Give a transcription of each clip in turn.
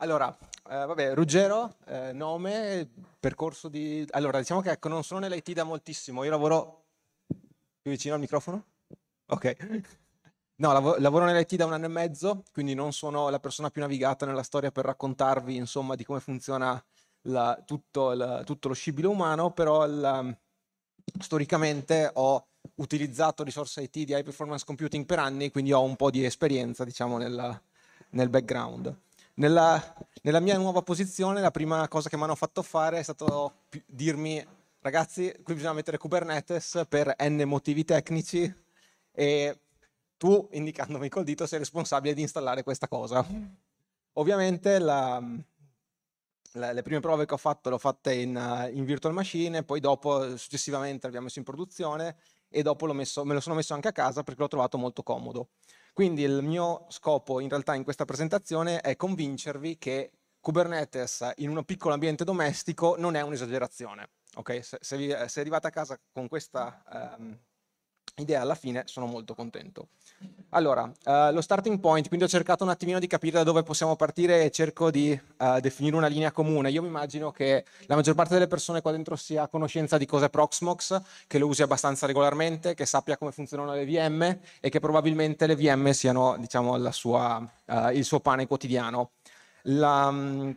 Allora, eh, vabbè, Ruggero, eh, nome, percorso di... Allora, diciamo che ecco, non sono nell'IT da moltissimo, io lavoro... Più vicino al microfono? Ok. No, lav lavoro nell'IT da un anno e mezzo, quindi non sono la persona più navigata nella storia per raccontarvi, insomma, di come funziona la, tutto, la, tutto, lo scibile umano, però la, storicamente ho utilizzato risorse IT di high performance computing per anni, quindi ho un po' di esperienza, diciamo, nella, nel background. Nella, nella mia nuova posizione la prima cosa che mi hanno fatto fare è stato dirmi ragazzi qui bisogna mettere Kubernetes per n motivi tecnici e tu indicandomi col dito sei responsabile di installare questa cosa. Ovviamente la, la, le prime prove che ho fatto le ho fatte in, in, virtual machine, poi dopo successivamente l'abbiamo messo in produzione e dopo messo, me lo sono messo anche a casa perché l'ho trovato molto comodo. Quindi il mio scopo in realtà in questa presentazione è convincervi che Kubernetes in un piccolo ambiente domestico non è un'esagerazione. Okay? Se, se, se arrivate a casa con questa ehm, idea alla fine sono molto contento. Allora, eh, lo starting point, quindi ho cercato un attimino di capire da dove possiamo partire e cerco di eh, definire una linea comune. Io mi immagino che la maggior parte delle persone qua dentro sia a conoscenza di cos'è Proxmox, che lo usi abbastanza regolarmente, che sappia come funzionano le VM e che probabilmente le VM siano diciamo, sua, eh, il suo pane quotidiano. La, mm,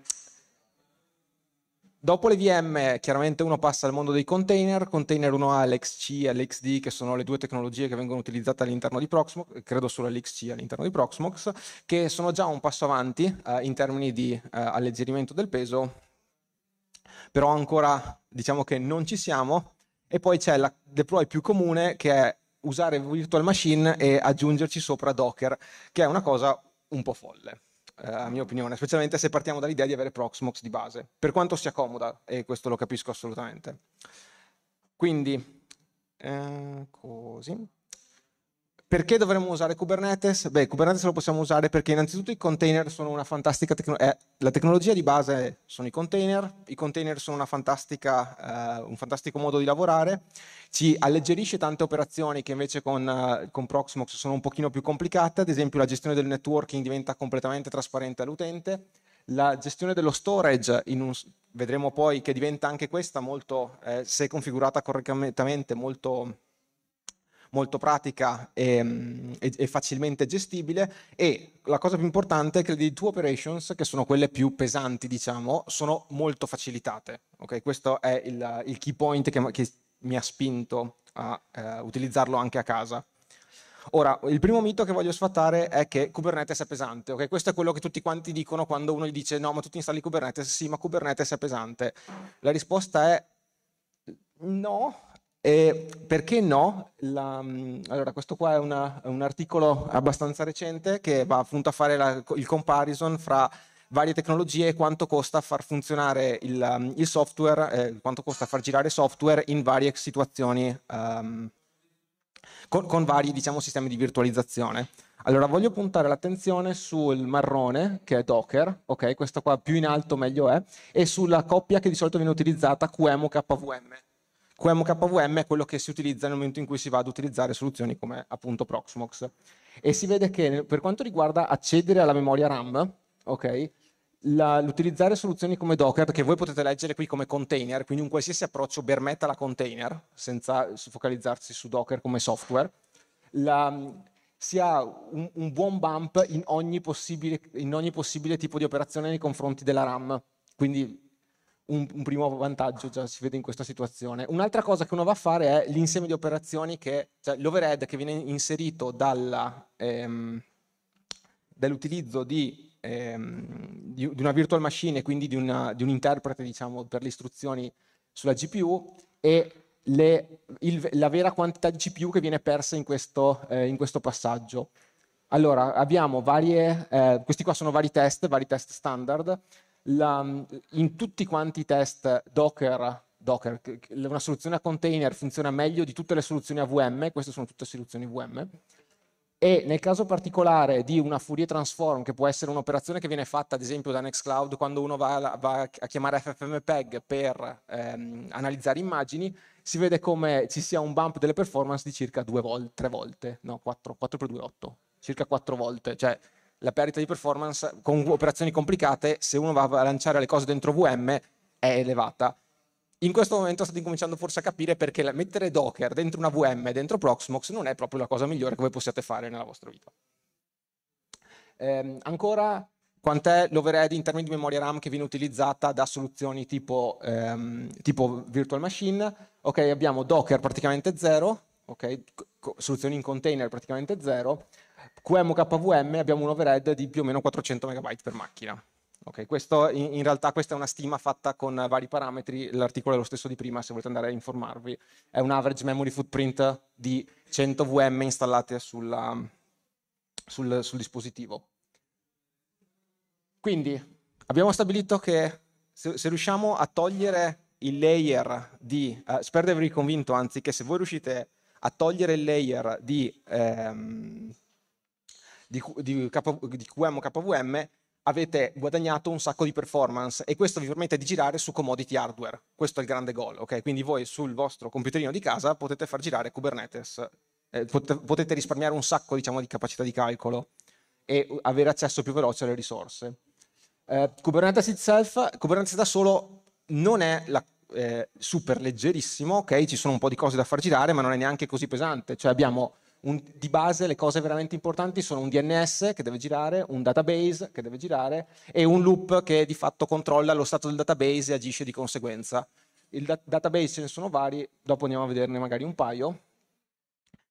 Dopo le VM, chiaramente uno passa al mondo dei container, container 1A, l'XC e l'XD, che sono le due tecnologie che vengono utilizzate all'interno di Proxmox, credo solo l'XC all'interno di Proxmox, che sono già un passo avanti eh, in termini di eh, alleggerimento del peso, però ancora diciamo che non ci siamo. E poi c'è la deploy più comune che è usare virtual machine e aggiungerci sopra Docker, che è una cosa un po' folle. Eh, a mia opinione, specialmente se partiamo dall'idea di avere Proxmox di base, per quanto sia comoda, e questo lo capisco assolutamente. Quindi, eh, così. Perché dovremmo usare Kubernetes? Beh, Kubernetes lo possiamo usare perché innanzitutto i container sono una fantastica tecnologia, eh, la tecnologia di base sono i container, i container sono eh, un fantastico modo di lavorare, ci alleggerisce tante operazioni che invece con, eh, con, Proxmox sono un pochino più complicate, ad esempio la gestione del networking diventa completamente trasparente all'utente, la gestione dello storage, un, vedremo poi che diventa anche questa molto, eh, se configurata correttamente, molto molto pratica e, mm, e, e facilmente gestibile e la cosa più importante è che le D2 operations, che sono quelle più pesanti diciamo, sono molto facilitate. Okay? Questo è il, il key point che, che, mi ha spinto a eh, utilizzarlo anche a casa. Ora, il primo mito che voglio sfatare è che Kubernetes è pesante, ok? Questo è quello che tutti quanti dicono quando uno gli dice no, ma tu ti installi Kubernetes, sì, ma Kubernetes è pesante. La risposta è mm, no, e perché no? La, mm, allora, questo qua è, una, un articolo abbastanza recente che va appunto a fare la, il comparison fra varie tecnologie e quanto costa far funzionare il, mm, il software, eh, quanto costa far girare software in varie situazioni um, con, con, vari diciamo, sistemi di virtualizzazione. Allora, voglio puntare l'attenzione sul marrone, che è Docker, ok? Questa qua più in alto meglio è, e sulla coppia che di solito viene utilizzata QEMU-KVM QMKVM è quello che si utilizza nel momento in cui si va ad utilizzare soluzioni come appunto Proxmox. E si vede che per quanto riguarda accedere alla memoria RAM, okay, la, l'utilizzare soluzioni come Docker, che voi potete leggere qui come container, quindi un qualsiasi approccio bare metal container, senza focalizzarsi su Docker come software, la, si ha un, un buon bump in ogni, in ogni possibile tipo di operazione nei confronti della RAM. Quindi un, un primo vantaggio già si vede in questa situazione. Un'altra cosa che uno va a fare è l'insieme di operazioni, che, cioè l'overhead che viene inserito dalla, ehm, dall'utilizzo di, ehm, di, di, una virtual machine e quindi di, una, di un interprete diciamo, per le istruzioni sulla GPU e le, il, la vera quantità di CPU che viene persa in questo, eh, in questo passaggio. Allora, abbiamo varie, eh, questi qua sono vari test, vari test standard la, in tutti quanti i test Docker, Docker, una soluzione a container funziona meglio di tutte le soluzioni a VM, queste sono tutte soluzioni VM, e nel caso particolare di una Fourier transform, che può essere un'operazione che viene fatta ad esempio da Nextcloud quando uno va, va a chiamare FFmpeg per ehm, analizzare immagini, si vede come ci sia un bump delle performance di circa 2 volte, 3 volte, no 4, 4 per 2 8, circa 4 volte, cioè la perdita di performance con operazioni complicate, se uno va a lanciare le cose dentro VM, è elevata. In questo momento state incominciando forse a capire perché mettere Docker dentro una VM, dentro Proxmox, non è proprio la cosa migliore che voi possiate fare nella vostra vita. Eh, ancora, quant'è l'overhead in termini di memoria RAM che viene utilizzata da soluzioni tipo, ehm, tipo virtual machine? Ok, abbiamo Docker praticamente zero, okay, soluzioni in container praticamente zero, QM abbiamo un overhead di più o meno 400 MB per macchina. Okay, questo, in, in, realtà questa è una stima fatta con vari parametri, l'articolo è lo stesso di prima se volete andare a informarvi, è un average memory footprint di 100 VM installate sulla, sul, sul dispositivo. Quindi abbiamo stabilito che se, se riusciamo a togliere il layer di, eh, spero di avervi convinto anzi che se voi riuscite a togliere il layer di ehm, di, di, di QM o KVM avete guadagnato un sacco di performance e questo vi permette di girare su commodity hardware. Questo è il grande goal, ok? Quindi voi sul vostro computerino di casa potete far girare Kubernetes, eh, potete risparmiare un sacco, diciamo, di capacità di calcolo e avere accesso più veloce alle risorse. Eh, Kubernetes itself, Kubernetes da solo non è la, eh, super leggerissimo, ok? Ci sono un po' di cose da far girare, ma non è neanche così pesante. Cioè abbiamo un, di base le cose veramente importanti sono un DNS che deve girare, un database che deve girare e un loop che di fatto controlla lo stato del database e agisce di conseguenza. Il da- database ce ne sono vari, dopo andiamo a vederne magari un paio.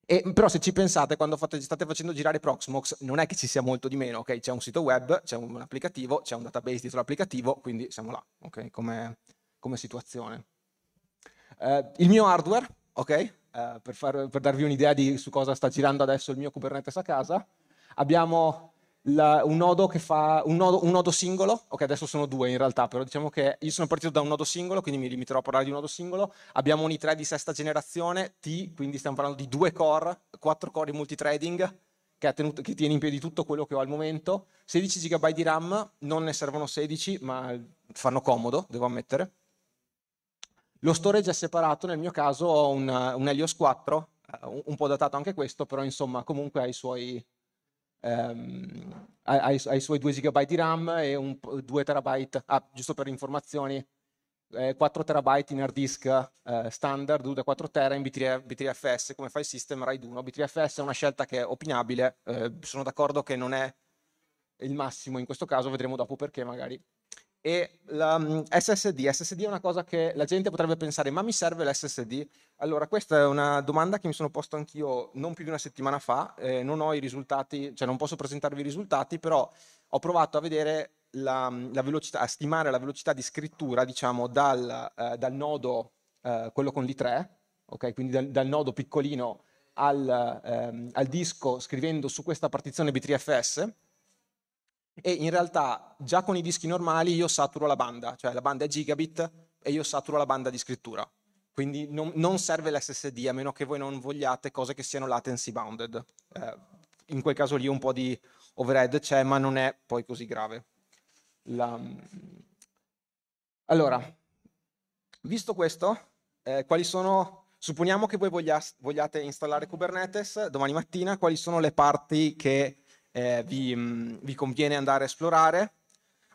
E, però se ci pensate, quando fate, state facendo girare Proxmox, non è che ci sia molto di meno, ok? C'è un sito web, c'è un applicativo, c'è un database dietro l'applicativo, quindi siamo là, ok? Come, come situazione. Eh, il mio hardware, ok? Eh, per, far, per, darvi un'idea di su cosa sta girando adesso il mio Kubernetes a casa, abbiamo la, un, nodo che fa, un, nodo, un nodo singolo, ok adesso sono due in realtà, però diciamo che io sono partito da un nodo singolo, quindi mi limiterò a parlare di un nodo singolo, abbiamo un i3 di sesta generazione, T, quindi stiamo parlando di due core, quattro core di multithreading, che, tenuto, che, tiene in piedi tutto quello che ho al momento, 16 GB di RAM, non ne servono 16, ma fanno comodo, devo ammettere. Lo storage è separato, nel mio caso ho un, un Helios 4, eh, un, un po' datato anche questo, però insomma comunque ha i suoi, ehm, ha, ha i, ha i suoi 2 GB di RAM e un, 2 TB, ah, giusto per informazioni, eh, 4 TB in hard disk eh, standard, 2 da 4 TB in b 3 fs come file system RAID 1. B3FS è una scelta che è opinabile, eh, sono d'accordo che non è il massimo in questo caso, vedremo dopo perché magari e la mm, SSD, SSD è una cosa che la gente potrebbe pensare, ma mi serve l'SSD? Allora, questa è una domanda che mi sono posto anch'io non più di una settimana fa, eh, non ho i risultati, cioè non posso presentarvi i risultati, però ho provato a vedere la, mm, la velocità, a stimare la velocità di scrittura, diciamo, dal, eh, dal nodo, eh, quello con l'I3, ok? Quindi dal, dal nodo piccolino al, ehm, al disco scrivendo su questa partizione B3FS, e in realtà già con i dischi normali io saturo la banda, cioè la banda è gigabit e io saturo la banda di scrittura. Quindi non, non serve l'SSD a meno che voi non vogliate cose che siano latency bounded. Eh, in quel caso lì un po' di overhead c'è, ma non è poi così grave. La... Mm, allora, visto questo, eh, quali sono, supponiamo che voi voglia, vogliate installare Kubernetes domani mattina, quali sono le parti che eh, vi, mh, mm, vi conviene andare a esplorare.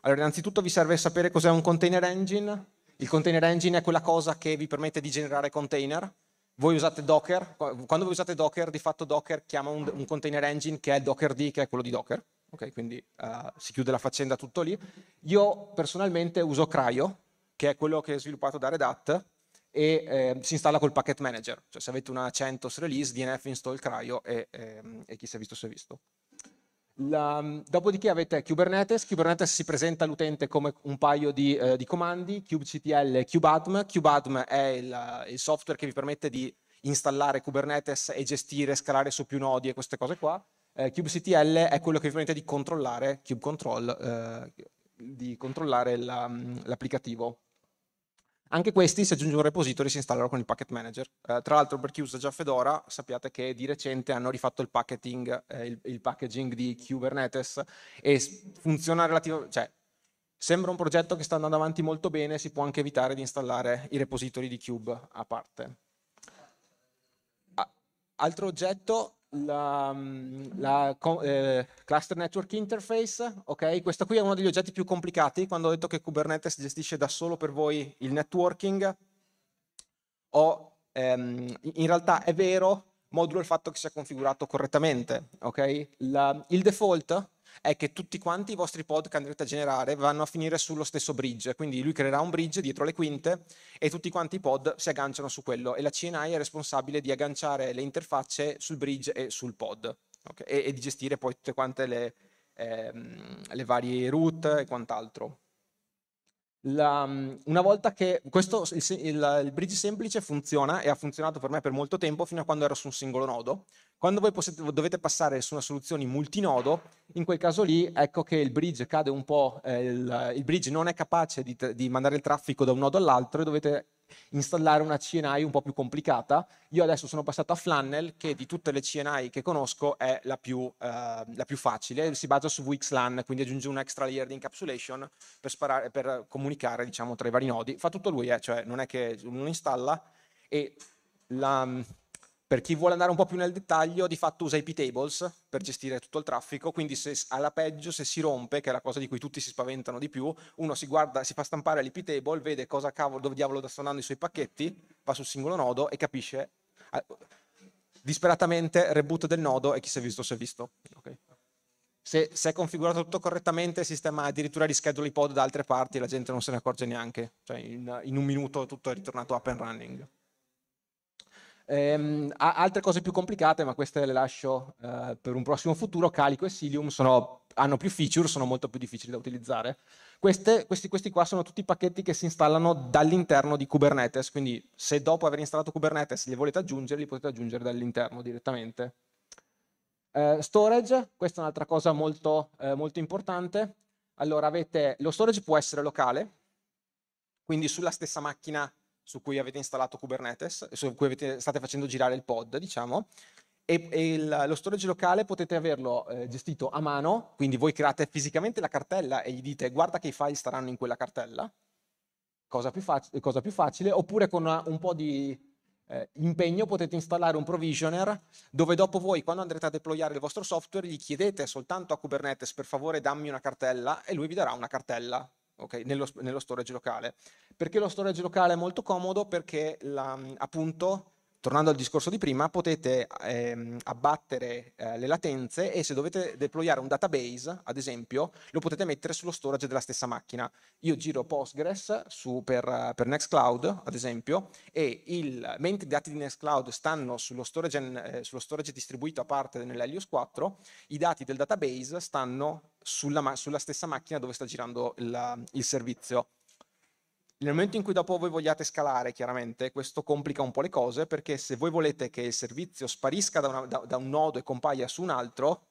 Allora, innanzitutto vi serve sapere cos'è un container engine. Il container engine è quella cosa che vi permette di generare container. Voi usate Docker, quando voi usate Docker, di fatto Docker chiama un, un container engine che è Dockerd, che è quello di Docker. Ok, quindi uh, si chiude la faccenda tutto lì. Io personalmente uso Cryo, che è quello che è sviluppato da Red Hat, e eh, si installa col packet manager. Cioè se avete una CentOS release, DNF install Cryo e, eh, e chi si è visto si è visto. La, mm, dopodiché avete Kubernetes, Kubernetes si presenta all'utente come un paio di, eh, di comandi, kubectl e kubeadm, kubeadm è il, eh, il, software che vi permette di installare Kubernetes e gestire, scalare su più nodi e queste cose qua, eh, kubectl è quello che vi permette di controllare, kubecontrol, eh, di controllare la, mm, l'applicativo. Anche questi, se aggiunge un repository, si installano con il packet manager. Eh, tra l'altro, per chi usa già Fedora, sappiate che di recente hanno rifatto il, eh, il, il packaging di Kubernetes e funziona relativamente... Cioè, sembra un progetto che sta andando avanti molto bene, si può anche evitare di installare i repository di Kube a parte. Altro oggetto la, mm, la eh, Cluster Network Interface, ok? Questo qui è uno degli oggetti più complicati, quando ho detto che Kubernetes gestisce da solo per voi il networking, o ehm, in realtà è vero, modulo il fatto che sia configurato correttamente, okay? la, il default è che tutti quanti i vostri pod che andrete a generare vanno a finire sullo stesso bridge, quindi lui creerà un bridge dietro le quinte e tutti quanti i pod si agganciano su quello e la CNI è responsabile di agganciare le interfacce sul bridge e sul pod okay? e, e, di gestire poi tutte quante le, ehm, le varie route e quant'altro. La, una volta che questo, il, il, il, bridge semplice funziona e ha funzionato per me per molto tempo fino a quando ero su un singolo nodo, quando voi possiate, dovete passare su una soluzione in multinodo, in quel caso lì ecco che il bridge cade un po', eh, il, il, bridge non è capace di, di, mandare il traffico da un nodo all'altro e dovete installare una CNI un po' più complicata. Io adesso sono passato a Flannel che di tutte le CNI che conosco è la più, eh, la più facile, si basa su VXLAN, quindi aggiunge un extra layer di encapsulation per, sparare, per comunicare diciamo, tra i vari nodi. Fa tutto lui, eh, cioè non è che uno installa e la per chi vuole andare un po' più nel dettaglio, di fatto usa IP tables per gestire tutto il traffico, quindi se alla peggio, se si rompe, che è la cosa di cui tutti si spaventano di più, uno si guarda, si fa stampare l'IP table, vede cosa cavolo, dove diavolo sta andando i suoi pacchetti, va sul singolo nodo e capisce ah, disperatamente reboot del nodo e chi si è visto si è visto. Okay. Se, se, è configurato tutto correttamente, il sistema addirittura rischedula i pod da altre parti e la gente non se ne accorge neanche. Cioè in, in un minuto tutto è ritornato up and running. Ehm, altre cose più complicate, ma queste le lascio eh, per un prossimo futuro, Calico e Silium sono, hanno più feature, sono molto più difficili da utilizzare. Queste, questi, questi qua sono tutti i pacchetti che si installano dall'interno di Kubernetes, quindi se dopo aver installato Kubernetes li volete aggiungere, li potete aggiungere dall'interno direttamente. Eh, storage, questa è un'altra cosa molto, eh, molto importante. Allora, avete, lo storage può essere locale, quindi sulla stessa macchina su cui avete installato Kubernetes, su cui avete, state facendo girare il pod, diciamo, e, e il, lo storage locale potete averlo eh, gestito a mano, quindi voi create fisicamente la cartella e gli dite guarda che i file staranno in quella cartella, cosa più, fac- cosa più facile, oppure con un po' di eh, impegno potete installare un provisioner dove dopo voi quando andrete a deployare il vostro software gli chiedete soltanto a Kubernetes per favore dammi una cartella e lui vi darà una cartella okay, nello, nello, storage locale. Perché lo storage locale è molto comodo? Perché la, appunto, tornando al discorso di prima, potete ehm, abbattere eh, le latenze e se dovete deployare un database, ad esempio, lo potete mettere sullo storage della stessa macchina. Io giro Postgres su, per, per, Nextcloud, ad esempio, e il, mentre i dati di Nextcloud stanno sullo storage, eh, sullo storage distribuito a parte nell'Helios 4, i dati del database stanno sulla, sulla stessa macchina dove sta girando il, il servizio. Nel momento in cui dopo voi vogliate scalare, chiaramente, questo complica un po' le cose, perché se voi volete che il servizio sparisca da, una, da, da un nodo e compaia su un altro,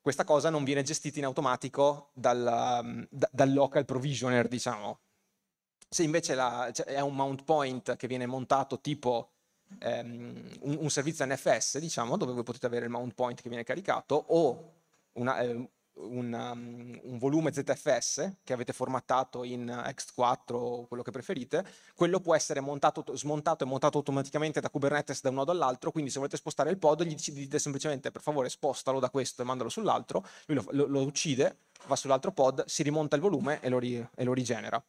questa cosa non viene gestita in automatico dal, da, dal local provisioner, diciamo. Se invece la, cioè è un mount point che viene montato tipo ehm, un, un, servizio NFS, diciamo, dove voi potete avere il mount point che viene caricato, o una, eh, un, um, un, volume ZFS che avete formattato in uh, X4 o quello che preferite, quello può essere montato, smontato e montato automaticamente da Kubernetes da un nodo all'altro, quindi se volete spostare il pod gli dite semplicemente per favore spostalo da questo e mandalo sull'altro, lui lo, lo, lo uccide, va sull'altro pod, si rimonta il volume e lo, ri, e lo, rigenera.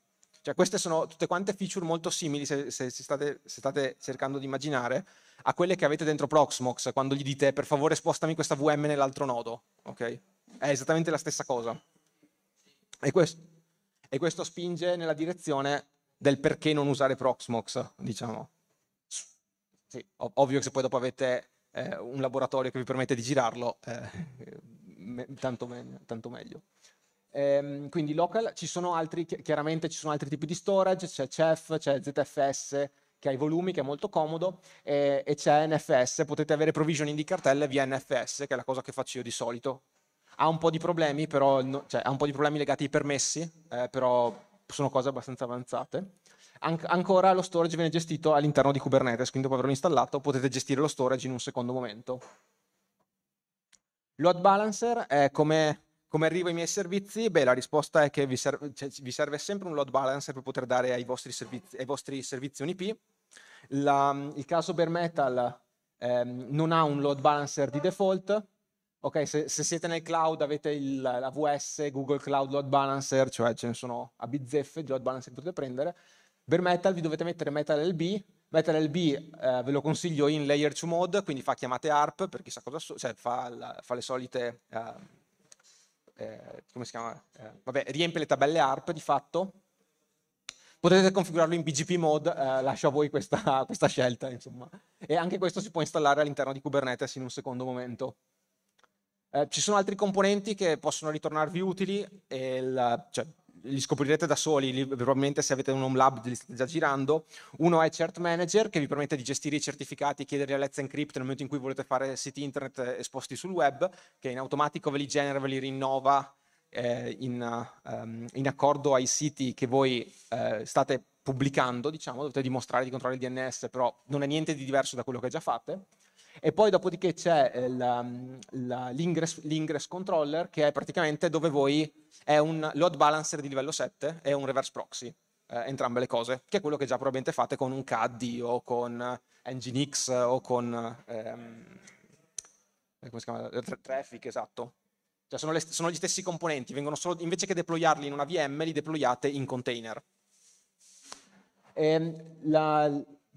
Cioè queste sono tutte quante feature molto simili se, se, se, state, se state cercando di immaginare a quelle che avete dentro Proxmox quando gli dite per favore spostami questa VM nell'altro nodo, ok? È esattamente la stessa cosa. E questo, e questo spinge nella direzione del perché non usare Proxmox, diciamo. Sì, ovvio che se poi dopo avete eh, un laboratorio che vi permette di girarlo, eh, me, tanto, me, tanto, meglio. Ehm, quindi local, ci sono altri, chiaramente ci sono altri tipi di storage, c'è CEF, c'è ZFS che ha i volumi, che è molto comodo, e, e c'è NFS, potete avere provisioning di cartelle via NFS, che è la cosa che faccio io di solito, ha un po' di problemi, però, no, cioè, ha un po' di problemi legati ai permessi, eh, però sono cose abbastanza avanzate. An- ancora lo storage viene gestito all'interno di Kubernetes, quindi dopo averlo installato potete gestire lo storage in un secondo momento. Load balancer è come come arrivo ai miei servizi? Beh, la risposta è che vi, serve, cioè, vi serve sempre un load balancer per poter dare ai vostri servizi, ai vostri servizi un IP. La, il caso bare metal ehm, non ha un load balancer di default, Ok, se, se, siete nel cloud avete il, l'AWS, Google Cloud Load Balancer, cioè ce ne sono a bizzeffe di load balancer che potete prendere. Per Metal vi dovete mettere Metal LB. Metal LB eh, ve lo consiglio in Layer 2 mode, quindi fa chiamate ARP per chissà cosa, so, cioè fa, la, fa, le solite, eh, eh, come si chiama? Eh, vabbè, riempie le tabelle ARP di fatto. Potete configurarlo in BGP mode, eh, lascio a voi questa, questa scelta, insomma. E anche questo si può installare all'interno di Kubernetes in un secondo momento. Eh, ci sono altri componenti che possono ritornarvi utili, il, cioè, li scoprirete da soli, li, probabilmente se avete un home lab li state già girando. Uno è Cert Manager che vi permette di gestire i certificati, e chiedere a Let's Encrypt nel momento in cui volete fare siti internet esposti sul web, che in automatico ve li genera, ve li rinnova eh, in, um, in, accordo ai siti che voi eh, state pubblicando, diciamo, dovete dimostrare di controllare il DNS, però non è niente di diverso da quello che già fate. E poi dopodiché c'è eh, mm, l'ingress, l'ingress controller che è praticamente dove voi è un load balancer di livello 7 e un reverse proxy eh, entrambe le cose, che è quello che già probabilmente fate con un CAD o con eh, Nginx o con ehm, come si chiama? Traffic, esatto. Cioè sono, le, sono, gli stessi componenti, solo, invece che deployarli in una VM li deployate in container. Ehm, la,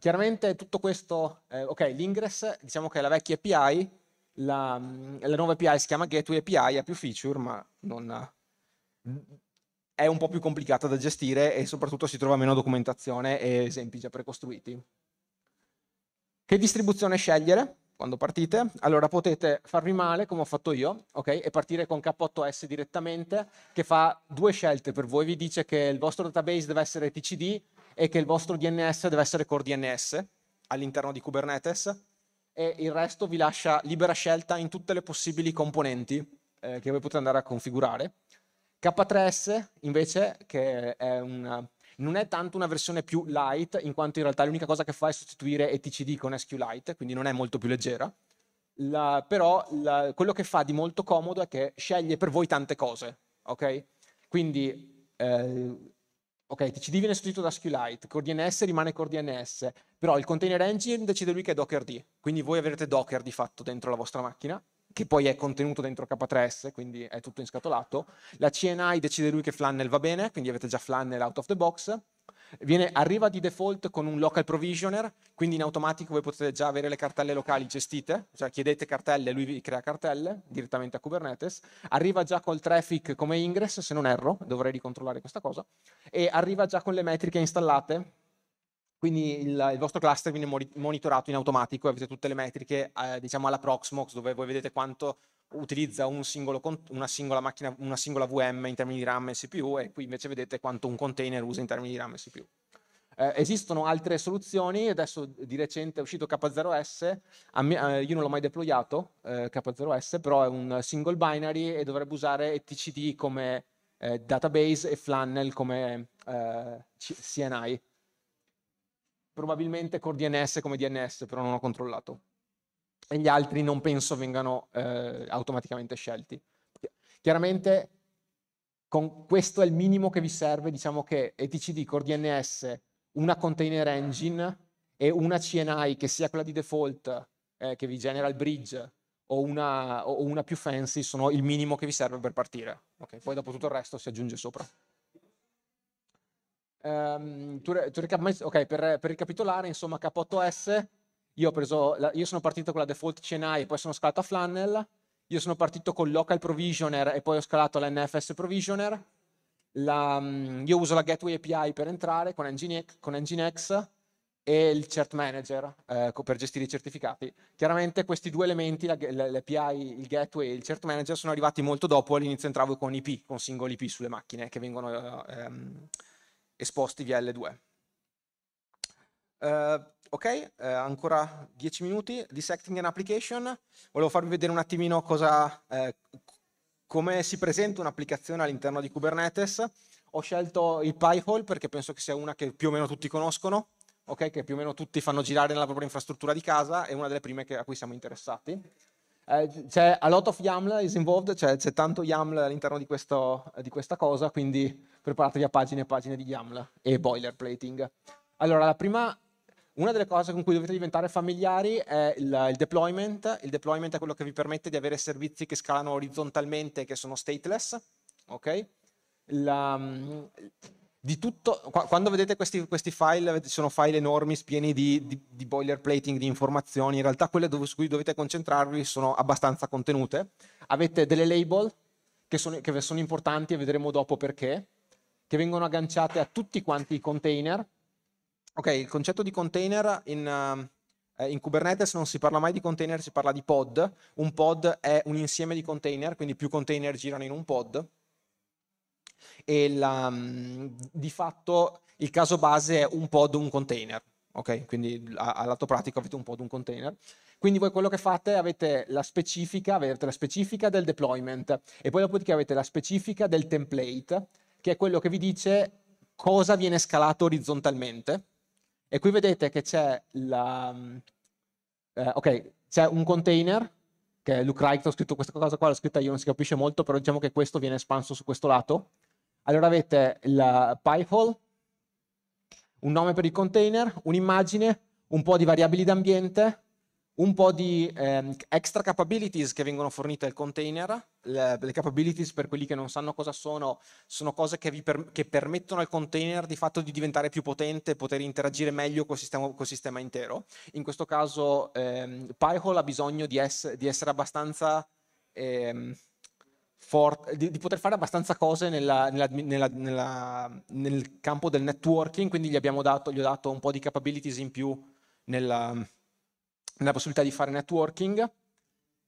Chiaramente tutto questo, eh, ok, l'ingress, diciamo che è la vecchia API, la, mm, la, nuova API si chiama Gateway API, ha più feature, ma non, mm, è un po' più complicata da gestire e soprattutto si trova meno documentazione e esempi già precostruiti. Che distribuzione scegliere quando partite? Allora potete farvi male, come ho fatto io, ok, e partire con K8S direttamente, che fa due scelte per voi, vi dice che il vostro database deve essere TCD è che il vostro DNS deve essere core DNS all'interno di Kubernetes e il resto vi lascia libera scelta in tutte le possibili componenti eh, che voi potete andare a configurare. K3S invece, che è una, non è tanto una versione più light, in quanto in realtà l'unica cosa che fa è sostituire etcd con SQLite, quindi non è molto più leggera. La, però la, quello che fa di molto comodo è che sceglie per voi tante cose, ok? Quindi eh, ok, TCD viene sostituito da SQLite, core DNS rimane core DNS, però il container engine decide lui che è Dockerd, quindi voi avrete Docker di fatto dentro la vostra macchina, che poi è contenuto dentro K3S, quindi è tutto inscatolato. La CNI decide lui che Flannel va bene, quindi avete già Flannel out of the box viene, arriva di default con un local provisioner, quindi in automatico voi potete già avere le cartelle locali gestite, cioè chiedete cartelle, e lui vi crea cartelle direttamente a Kubernetes, arriva già col traffic come ingress, se non erro, dovrei ricontrollare questa cosa, e arriva già con le metriche installate, quindi il, il, vostro cluster viene monitorato in automatico, avete tutte le metriche eh, diciamo alla Proxmox dove voi vedete quanto utilizza un singolo, una, singola macchina, una singola VM in termini di RAM e CPU e qui invece vedete quanto un container usa in termini di RAM e CPU. Eh, esistono altre soluzioni, adesso di recente è uscito K0S, me, eh, io non l'ho mai deployato eh, K0S, però è un single binary e dovrebbe usare etcd come eh, database e flannel come eh, CNI, probabilmente con DNS come DNS, però non ho controllato e gli altri non penso vengano eh, automaticamente scelti. Chiaramente con, questo è il minimo che vi serve, diciamo che etcd core DNS, una container engine e una CNI che sia quella di default eh, che vi genera il bridge o una, o una, più fancy sono il minimo che vi serve per partire. Okay, poi dopo tutto il resto si aggiunge sopra. Um, tu, tu ok, per, per ricapitolare, insomma, K8S io, la, io sono partito con la default CNI e poi sono scalato a Flannel. Io sono partito con local provisioner e poi ho scalato l'NFS provisioner. La, mm, io uso la Gateway API per entrare con, Nginx, con Nginx e il Cert Manager eh, per gestire i certificati. Chiaramente questi due elementi, la, l'API, il Gateway e il Cert Manager, sono arrivati molto dopo. All'inizio entravo con IP, con singoli IP sulle macchine che vengono eh, ehm, esposti via L2. Uh, Ok, eh, ancora 10 minuti. Dissecting an application. Volevo farvi vedere un attimino cosa, eh, come si presenta un'applicazione all'interno di Kubernetes. Ho scelto il PyHole perché penso che sia una che più o meno tutti conoscono, okay? che più o meno tutti fanno girare nella propria infrastruttura di casa, è una delle prime che, a cui siamo interessati. Eh, c'è a lot of YAML is involved, cioè c'è tanto YAML all'interno di, questo, di questa cosa, quindi preparatevi a pagine e pagine di YAML e boilerplating. Allora, la prima una delle cose con cui dovete diventare familiari è il, il, deployment. Il deployment è quello che vi permette di avere servizi che scalano orizzontalmente, e che sono stateless. Okay? La, um, tutto, quando vedete questi, questi, file, sono file enormi, pieni di, di, di boilerplating, di informazioni, in realtà quelle dove, su cui dovete concentrarvi sono abbastanza contenute. Avete delle label che sono, che sono importanti e vedremo dopo perché, che vengono agganciate a tutti quanti i container Ok, il concetto di container in, uh, in, Kubernetes non si parla mai di container, si parla di pod. Un pod è un insieme di container, quindi più container girano in un pod. E la, um, di fatto il caso base è un pod, un container. Ok, quindi a, lato pratico avete un pod, un container. Quindi voi quello che fate avete la specifica, avete la specifica del deployment e poi dopodiché avete la specifica del template, che è quello che vi dice cosa viene scalato orizzontalmente e qui vedete che c'è la, mm, eh, ok, c'è un container che Luke Wright ha scritto questa cosa qua, l'ho scritta io, non si capisce molto, però diciamo che questo viene espanso su questo lato. Allora avete il Pyhole, un nome per il container, un'immagine, un po' di variabili d'ambiente, un po' di eh, extra capabilities che vengono fornite al container. Le, le, capabilities, per quelli che non sanno cosa sono, sono cose che, per, che, permettono al container di fatto di diventare più potente, poter interagire meglio col sistema, col sistema intero. In questo caso ehm, Pyhole ha bisogno di, es, di essere abbastanza... Ehm, forte, di, di, poter fare abbastanza cose nella, nella, nella, nel campo del networking, quindi gli, dato, gli ho dato un po' di capabilities in più nella, la possibilità di fare networking,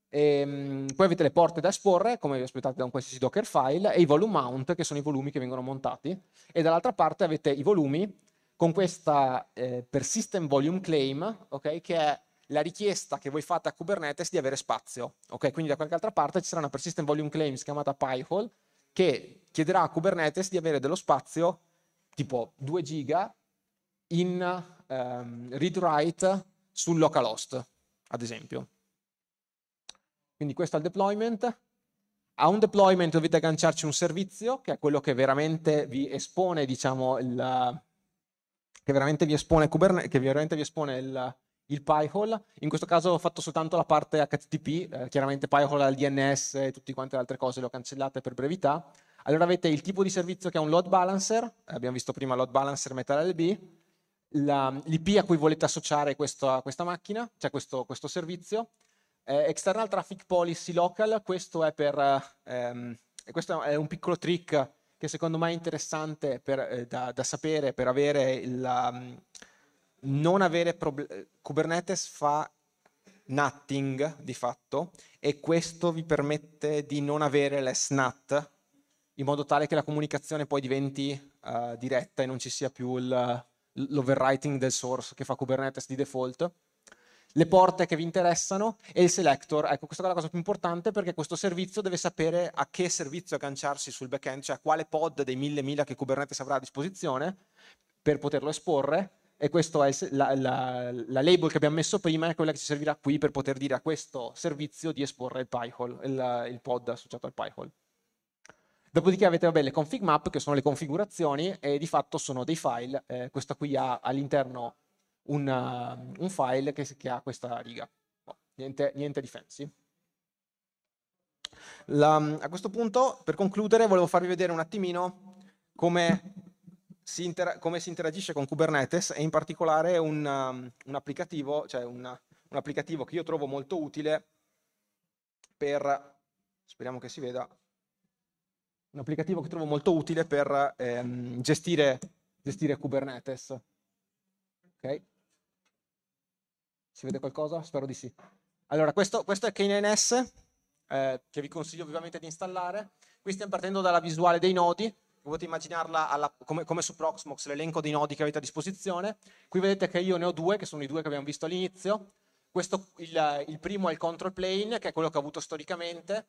e, ehm, poi avete le porte da esporre, come vi aspettate da un qualsiasi docker file, e i volume mount, che sono i volumi che vengono montati, e dall'altra parte avete i volumi con questa eh, persistent volume claim, okay, che è la richiesta che voi fate a Kubernetes di avere spazio. Okay? Quindi da qualche altra parte ci sarà una persistent volume claim chiamata Pyhole, che chiederà a Kubernetes di avere dello spazio tipo 2 giga in um, ehm, read-write sul localhost, ad esempio. Quindi questo è il deployment. A un deployment dovete agganciarci un servizio, che è quello che veramente vi espone, diciamo, il, che veramente vi espone, che veramente vi espone il, il PyHole. In questo caso ho fatto soltanto la parte HTTP, eh, chiaramente PyHole ha il DNS e tutte quante le altre cose le ho cancellate per brevità. Allora avete il tipo di servizio che è un load balancer, abbiamo visto prima load balancer MetalLB, l'IP a cui volete associare questa, questa macchina, cioè questo, questo servizio. Eh, external Traffic Policy Local, questo è, per, ehm, questo è un piccolo trick che secondo me è interessante per, eh, da, da, sapere per avere il, um, non avere problemi. Kubernetes fa nothing di fatto e questo vi permette di non avere le SNAT in modo tale che la comunicazione poi diventi uh, diretta e non ci sia più il l'overwriting del source che fa Kubernetes di default, le porte che vi interessano e il selector. Ecco, questa è la cosa più importante perché questo servizio deve sapere a che servizio agganciarsi sul backend, cioè a quale pod dei mille mila che Kubernetes avrà a disposizione per poterlo esporre e questa è la, la, la, label che abbiamo messo prima, è quella che ci servirà qui per poter dire a questo servizio di esporre il, pie il, il pod associato al pyhole. Dopodiché avete vabbè, le config map, che sono le configurazioni, e di fatto sono dei file. Eh, questa qui ha all'interno un, uh, un file che, che, ha questa riga. No, boh, niente, niente di fancy. La, mm, a questo punto, per concludere, volevo farvi vedere un attimino come si, come si interagisce con Kubernetes e in particolare un, um, un applicativo, cioè una, un applicativo che io trovo molto utile per, speriamo che si veda, un applicativo che trovo molto utile per ehm, gestire, gestire, Kubernetes. Ok? Si vede qualcosa? Spero di sì. Allora, questo, questo è KNNS, eh, che vi consiglio vivamente di installare. Qui stiamo partendo dalla visuale dei nodi, potete immaginarla alla, come, come, su Proxmox, l'elenco dei nodi che avete a disposizione. Qui vedete che io ne ho due, che sono i due che abbiamo visto all'inizio. Questo, il, il primo è il control plane, che è quello che ho avuto storicamente,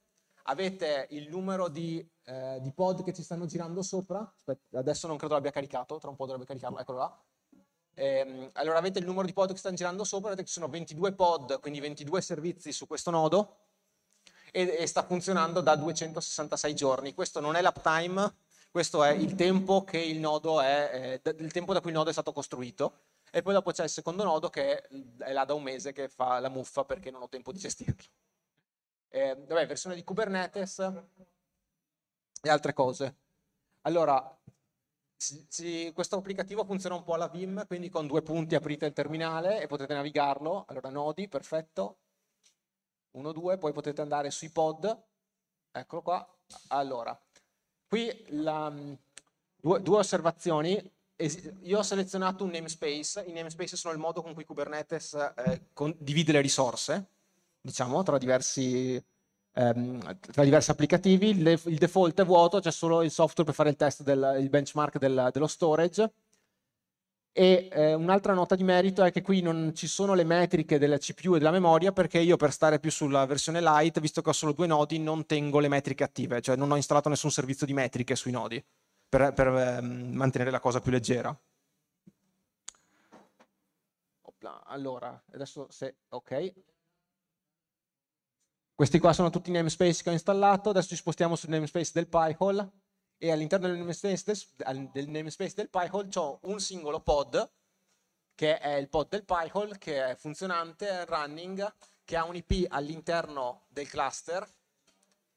avete il numero di, eh, di, pod che ci stanno girando sopra, Aspetta, adesso non credo l'abbia caricato, tra un po' dovrebbe caricarlo, eccolo là. Ehm, allora avete il numero di pod che stanno girando sopra, vedete che ci sono 22 pod, quindi 22 servizi su questo nodo e, e sta funzionando da 266 giorni. Questo non è l'uptime, questo è il tempo, è, eh, il tempo da cui il nodo è stato costruito. E poi dopo c'è il secondo nodo che è là da un mese che fa la muffa perché non ho tempo di gestirlo eh, vabbè, versione di Kubernetes e altre cose. Allora, si, si, questo applicativo funziona un po' alla Vim, quindi con due punti aprite il terminale e potete navigarlo. Allora, nodi, perfetto. 1, 2, poi potete andare sui pod. Eccolo qua. Allora, qui la, due, due osservazioni io ho selezionato un namespace, i namespace sono il modo con cui Kubernetes eh, con, divide le risorse, diciamo, tra diversi ehm, tra diversi applicativi, il default è vuoto, c'è solo il software per fare il test del benchmark del, dello storage. E eh, un'altra nota di merito è che qui non ci sono le metriche della CPU e della memoria perché io per stare più sulla versione Lite, visto che ho solo due nodi, non tengo le metriche attive, cioè non ho installato nessun servizio di metriche sui nodi per, per eh, mantenere la cosa più leggera. Allora, adesso se... ok. Questi qua sono tutti i namespace che ho installato, adesso ci spostiamo sul namespace del PyHole e all'interno del namespace del, del, namespace del PyHole ho un singolo pod che è il pod del PyHole che è funzionante, running, che ha un IP all'interno del cluster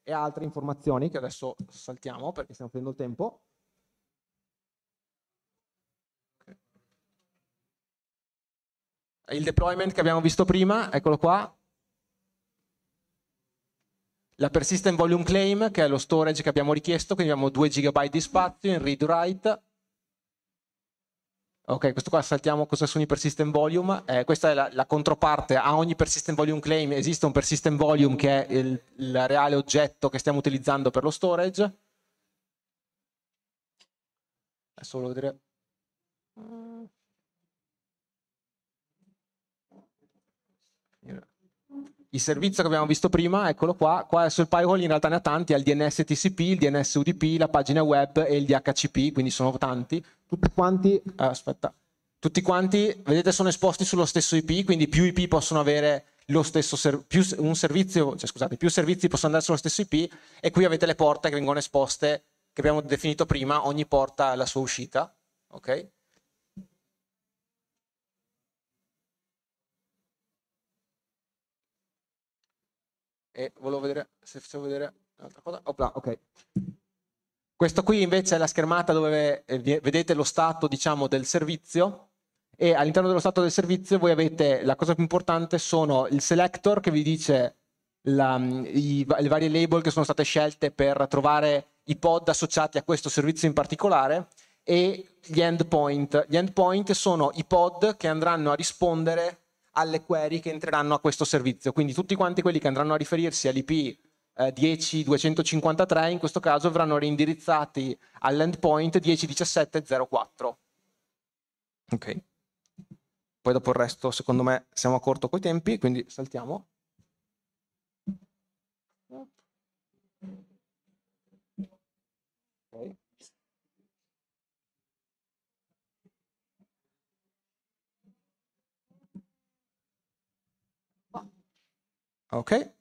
e altre informazioni che adesso saltiamo perché stiamo prendendo il tempo. Il deployment che abbiamo visto prima, eccolo qua, la persistent volume claim, che è lo storage che abbiamo richiesto, quindi abbiamo 2 GB di spazio in read write. Ok, questo qua saltiamo cosa sono i persistent volume, eh, questa è la, la, controparte, a ogni persistent volume claim esiste un persistent volume che è il, il reale oggetto che stiamo utilizzando per lo storage. Adesso volevo vedere... il servizio che abbiamo visto prima, eccolo qua, qua adesso il in realtà ne ha tanti, ha il DNS TCP, il DNS UDP, la pagina web e il DHCP, quindi sono tanti, tutti quanti, eh, aspetta, tutti quanti, vedete, sono esposti sullo stesso IP, quindi più IP possono avere lo stesso ser- più, servizio, cioè, scusate, più servizi possono andare sullo stesso IP e qui avete le porte che vengono esposte, che abbiamo definito prima, ogni porta ha la sua uscita, ok? e volevo vedere se facevo vedere un'altra cosa. Opla, ah, ok. Questa qui invece è la schermata dove eh, vedete lo stato diciamo, del servizio e all'interno dello stato del servizio voi avete la cosa più importante sono il selector che vi dice la, mm, i, le varie label che sono state scelte per trovare i pod associati a questo servizio in particolare e gli endpoint. Gli endpoint sono i pod che andranno a rispondere alle query che entreranno a questo servizio. Quindi tutti quanti quelli che andranno a riferirsi all'IP eh, 10253 in questo caso verranno reindirizzati all'endpoint 101704. Ok. Poi dopo il resto, secondo me, siamo a corto coi tempi, quindi saltiamo. Ok.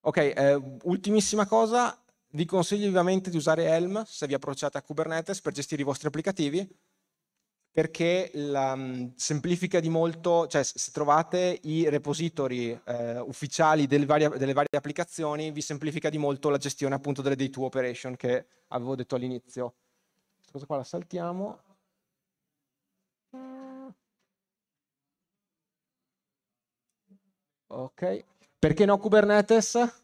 Ok, eh, ultimissima cosa, vi consiglio vivamente di usare Helm se vi approcciate a Kubernetes per gestire i vostri applicativi, perché la, mm, semplifica di molto, cioè se trovate i repository eh, ufficiali del varia, delle varie applicazioni, vi semplifica di molto la gestione appunto delle day to operation che avevo detto all'inizio. Questa cosa qua la saltiamo. Ok. Perché no Kubernetes?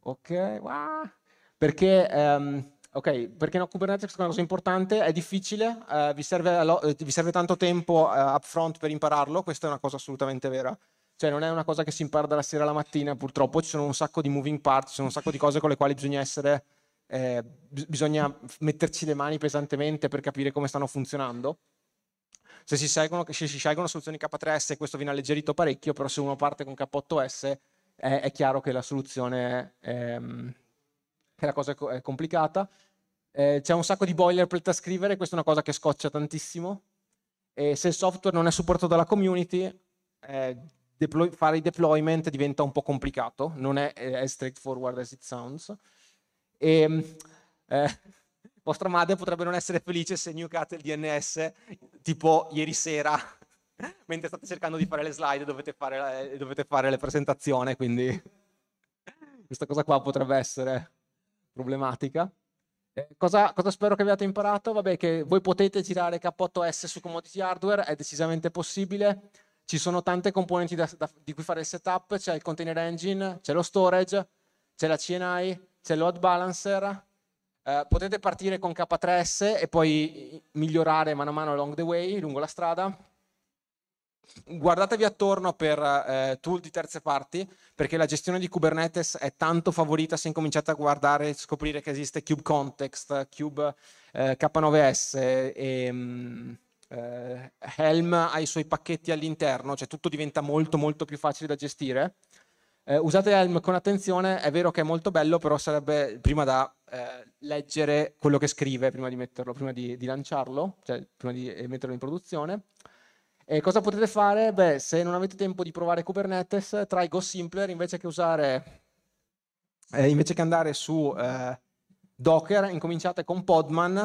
Ok. Wow. Perché... Um, Ok, perché no, Kubernetes è una cosa importante, è difficile, eh, vi, serve, eh, vi, serve tanto tempo eh, upfront per impararlo, questa è una cosa assolutamente vera. Cioè non è una cosa che si impara dalla sera alla mattina, purtroppo ci sono un sacco di moving parts, ci sono un sacco di cose con le quali bisogna essere eh, bisogna metterci le mani pesantemente per capire come stanno funzionando. Se si, seguono, se si scelgono soluzioni K3S questo viene alleggerito parecchio, però se uno parte con K8S è, è chiaro che la soluzione, ehm, che la cosa è complicata. Eh, c'è un sacco di boilerplate da scrivere, questa è una cosa che scoccia tantissimo. E se il software non è supportato dalla community, eh, deploy, fare i deployment diventa un po' complicato, non è as straightforward as it sounds e ehm, eh, vostra madre potrebbe non essere felice se nucate il DNS tipo ieri sera mentre state cercando di fare le slide dovete fare, eh, dovete fare le presentazioni, quindi questa cosa qua potrebbe essere problematica. Eh, cosa, cosa, spero che abbiate imparato? Vabbè, che voi potete girare K8S su commodity hardware, è decisamente possibile. Ci sono tante componenti da, da, di cui fare il setup, c'è il container engine, c'è lo storage, c'è la CNI, c'è load balancer, eh, potete partire con K3S e poi migliorare mano a mano along the way, lungo la strada. Guardatevi attorno per eh, tool di terze parti, perché la gestione di Kubernetes è tanto favorita se incominciate a guardare e scoprire che esiste Cube Context, Cube eh, K9S e... Mh, mm, eh, Helm ha i suoi pacchetti all'interno, cioè tutto diventa molto molto più facile da gestire. Eh, usate Helm con attenzione, è vero che è molto bello, però sarebbe prima da eh, leggere quello che scrive prima di metterlo, prima di, di lanciarlo, cioè prima di eh, metterlo in produzione. E cosa potete fare? Beh, se non avete tempo di provare Kubernetes, try Go Simpler invece che usare eh, invece che andare su eh, Docker, incominciate con Podman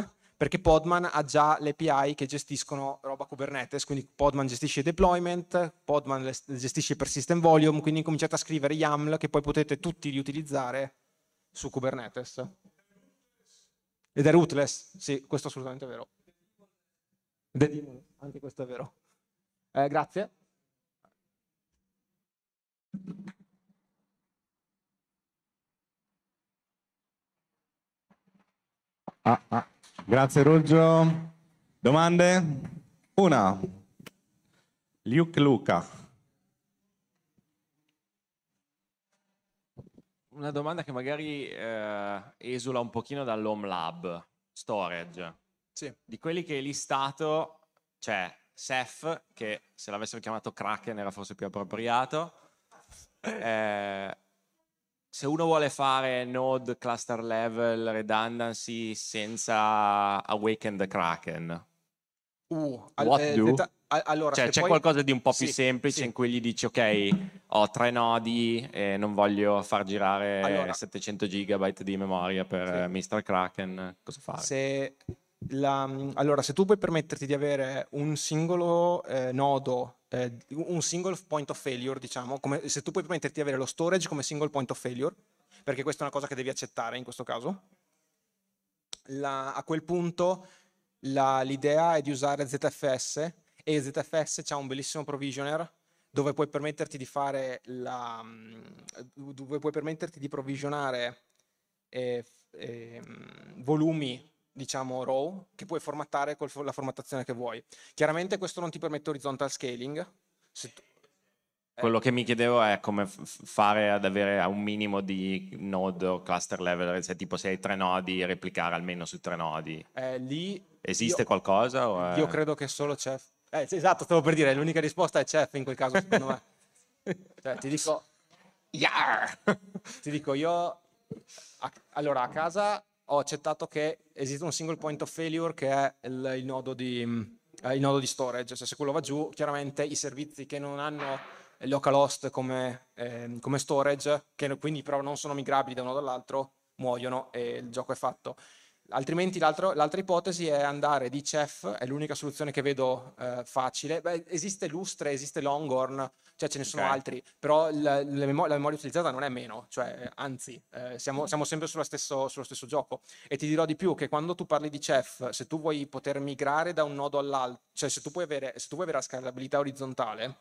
perché Podman ha già le API che gestiscono roba Kubernetes, quindi Podman gestisce deployment, Podman gestisce per system volume, quindi cominciate a scrivere YAML che poi potete tutti riutilizzare su Kubernetes. Ed è rootless, sì, questo è assolutamente vero. Anche questo è vero. Eh, grazie. Ah, ah. Grazie Ruggio. Domande? Una. Luke Luca. Una domanda che magari eh, esula un pochino dall'home lab, storage. Sì. Di quelli che è listato c'è cioè, Seth, che se l'avessero chiamato Kraken era forse più appropriato, eh, se uno vuole fare node, cluster level, redundancy senza awaken the kraken, uh, all- eh, allora, cioè, c'è poi... qualcosa di un po' più semplice sì. in cui gli dici ok ho tre nodi e non voglio far girare allora, 700 GB di memoria per sì. Mr. Kraken cosa fare? Se la, mm, allora, se tu puoi permetterti di avere un singolo eh, nodo, eh, un single point of failure, diciamo, come, se tu puoi permetterti di avere lo storage come single point of failure, perché questa è una cosa che devi accettare in questo caso, la, a quel punto l'idea è di usare ZFS e ZFS ha un bellissimo provisioner dove puoi permetterti di fare la, mm, dove puoi permetterti di provvisionare eh, ehm, volumi diciamo row che puoi formattare con la formattazione che vuoi. Chiaramente questo non ti permette horizontal scaling. Tu... Eh. Quello eh. che mi chiedevo è come fare ad avere un minimo di node o cluster level, cioè tipo se hai tre nodi, replicare almeno su tre nodi. Eh, lì Esiste io, qualcosa? È... Io credo che solo Chef. Eh, esatto, stavo per dire, l'unica risposta è Chef in quel caso, secondo me. Cioè, ti dico... Yeah! ti dico, io... A, allora, a casa ho accettato che esiste un single point of failure che è il, il, nodo, di, mm, eh, il nodo, di, storage, cioè se quello va giù chiaramente i servizi che non hanno localhost come, eh, come storage, che quindi però non sono migrabili da uno all'altro, muoiono e il gioco è fatto. Altrimenti l'altra ipotesi è andare di Chef, è l'unica soluzione che vedo eh, facile. Beh, esiste Lustre, esiste Longhorn, cioè ce ne sono okay. altri, però la, la, memoria, la, memoria utilizzata non è meno, cioè, eh, anzi, eh, siamo, siamo, sempre stesso, sullo stesso gioco. E ti dirò di più che quando tu parli di Chef, se tu vuoi poter migrare da un nodo all'altro, cioè se tu, avere, se tu vuoi avere la scalabilità orizzontale,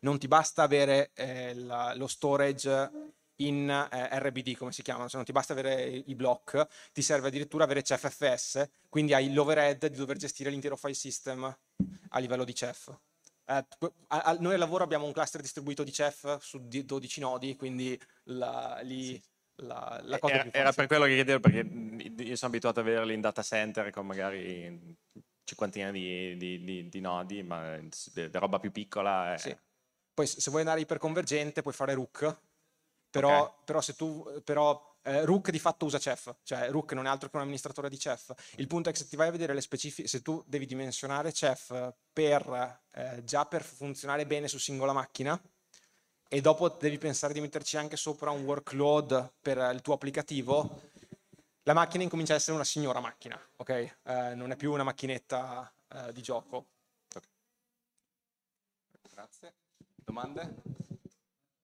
non ti basta avere eh, la, lo storage in eh, RBD, come si chiamano, se non ti basta avere i block, ti serve addirittura avere CFFS, quindi hai l'overhead di dover gestire l'intero file system a livello di CEF. Eh, a, a, noi al lavoro abbiamo un cluster distribuito di CEF su 12 nodi, quindi la, lì... Sì. La, la era, era, per quello che chiedevo, perché io sono abituato a vederli in data center con magari cinquantina di, di, di, di nodi, ma la roba più piccola è... Sì. Poi se vuoi andare iperconvergente puoi fare Rook, però, okay. però se tu... Però, eh, Rook di fatto usa Chef, cioè Rook non è altro che un amministratore di Chef. Il punto è che se ti vai a vedere le specifiche, se tu devi dimensionare Chef per, eh, già per funzionare bene su singola macchina, e dopo devi pensare di metterci anche sopra un workload per il tuo applicativo, la macchina incomincia ad essere una signora macchina, ok? Eh, non è più una macchinetta eh, di gioco. Okay. Grazie. Domande?